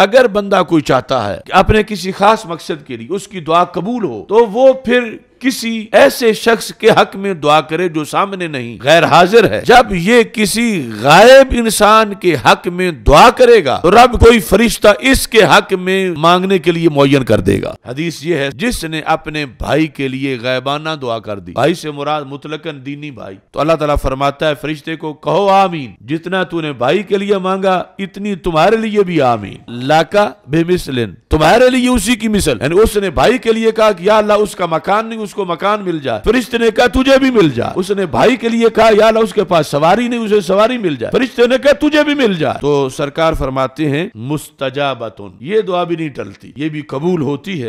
अगर बंदा कोई चाहता है कि अपने किसी खास मकसद के लिए उसकी दुआ कबूल हो तो वो फिर किसी ऐसे शख्स के हक में दुआ करे जो सामने नहीं गैर हाजिर है जब ये किसी गायब इंसान के हक में दुआ करेगा तो रब कोई फरिश्ता इसके हक में मांगने के लिए मुयन कर देगा हदीस ये है जिसने अपने भाई के लिए गायबाना दुआ कर दी भाई से मुराद मुतलकन दीनी भाई तो अल्लाह तला फरमाता है फरिश्ते को कहो आमीन जितना तूने भाई के लिए मांगा इतनी तुम्हारे लिए भी आमीन लाका बेमिसलिन तुम्हारे लिए उसी की मिसल उसने भाई के लिए कहा कि या अल्लाह उसका मकान नहीं उसको मकान मिल जाए फरिश्ते ने कहा तुझे भी मिल जाए उसने भाई के लिए कहा यार उसके पास सवारी नहीं उसे सवारी मिल जाए फरिश्ते ने कहा तुझे भी मिल जाए तो सरकार फरमाते हैं मुस्तजाबतुन ये दुआ भी नहीं टलती ये भी कबूल होती है